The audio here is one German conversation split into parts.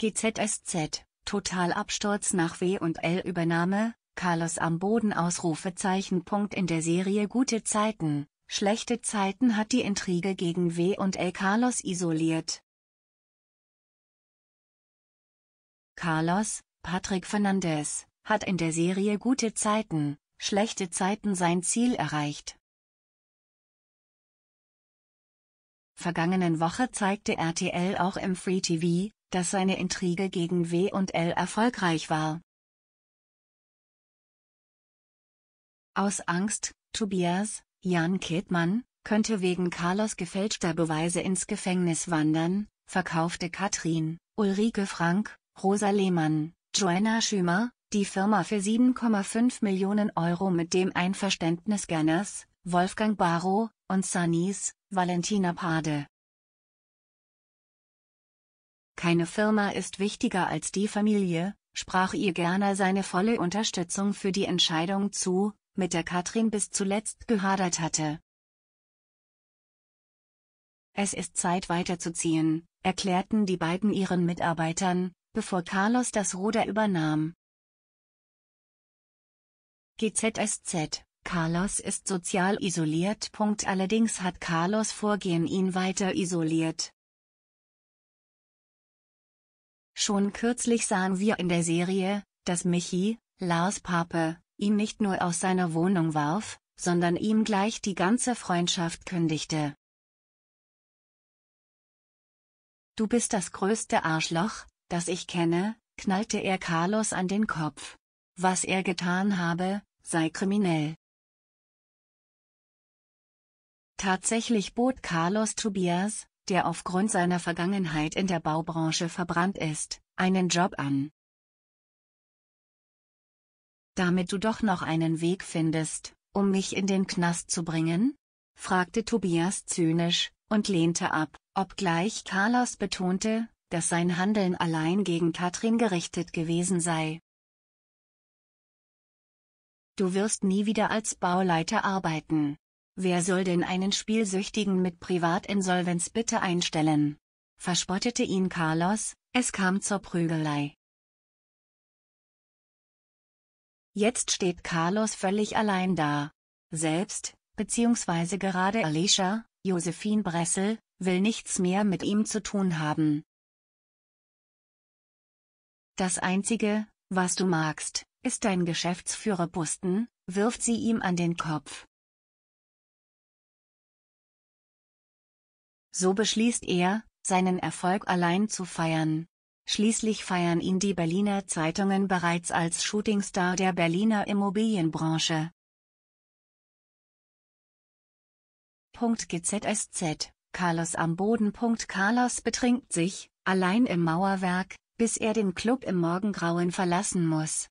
GZSZ, Totalabsturz nach W&L-Übernahme, Carlos am Boden Ausrufezeichen. Punkt in der Serie Gute Zeiten, schlechte Zeiten hat die Intrige gegen W&L Carlos isoliert. Carlos, Patrick Fernandez, hat in der Serie Gute Zeiten, schlechte Zeiten sein Ziel erreicht. Vergangenen Woche zeigte RTL auch im Free TV, dass seine Intrige gegen W&L erfolgreich war. Aus Angst, Tobias, Jan Kittmann, könnte wegen Carlos gefälschter Beweise ins Gefängnis wandern, verkaufte Katrin, Ulrike Frank, Rosa Lehmann, Joanna Schümer, die Firma für 7,5 Millionen Euro mit dem Einverständnis Gerners, Wolfgang Barrow und Sanis, Valentina Pade. Keine Firma ist wichtiger als die Familie, sprach ihr Gerner seine volle Unterstützung für die Entscheidung zu, mit der Katrin bis zuletzt gehadert hatte. Es ist Zeit weiterzuziehen, erklärten die beiden ihren Mitarbeitern, bevor Carlos das Ruder übernahm. GZSZ Carlos ist sozial isoliert. Allerdings hat Carlos Vorgehen ihn weiter isoliert. Schon kürzlich sahen wir in der Serie, dass Michi, Lars Pape, ihn nicht nur aus seiner Wohnung warf, sondern ihm gleich die ganze Freundschaft kündigte. Du bist das größte Arschloch, das ich kenne, knallte er Carlos an den Kopf. Was er getan habe, sei kriminell. Tatsächlich bot Carlos Tobias, der aufgrund seiner Vergangenheit in der Baubranche verbrannt ist, einen Job an. Damit du doch noch einen Weg findest, um mich in den Knast zu bringen? fragte Tobias zynisch und lehnte ab, obgleich Carlos betonte, dass sein Handeln allein gegen Katrin gerichtet gewesen sei. Du wirst nie wieder als Bauleiter arbeiten, Wer soll denn einen Spielsüchtigen mit Privatinsolvenz bitte einstellen? Verspottete ihn Carlos, es kam zur Prügelei. Jetzt steht Carlos völlig allein da. Selbst, beziehungsweise gerade Alicia, Josephine Bressel, will nichts mehr mit ihm zu tun haben. Das Einzige, was du magst, ist dein Geschäftsführerposten, wirft sie ihm an den Kopf. So beschließt er, seinen Erfolg allein zu feiern. Schließlich feiern ihn die Berliner Zeitungen bereits als Shootingstar der Berliner Immobilienbranche. GZSZ Carlos am Boden. Carlos betrinkt sich, allein im Mauerwerk, bis er den Club im Morgengrauen verlassen muss.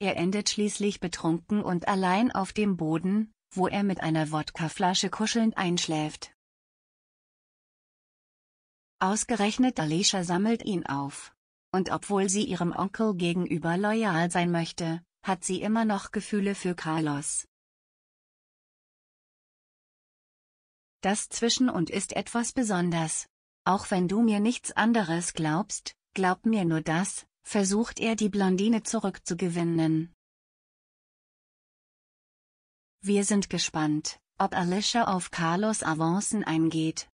Er endet schließlich betrunken und allein auf dem Boden, wo er mit einer Wodkaflasche kuschelnd einschläft. Ausgerechnet Alicia sammelt ihn auf. Und obwohl sie ihrem Onkel gegenüber loyal sein möchte, hat sie immer noch Gefühle für Carlos. Das zwischen und ist etwas besonders. Auch wenn du mir nichts anderes glaubst, glaub mir nur das, versucht er die Blondine zurückzugewinnen. Wir sind gespannt, ob Alicia auf Carlos Avancen eingeht.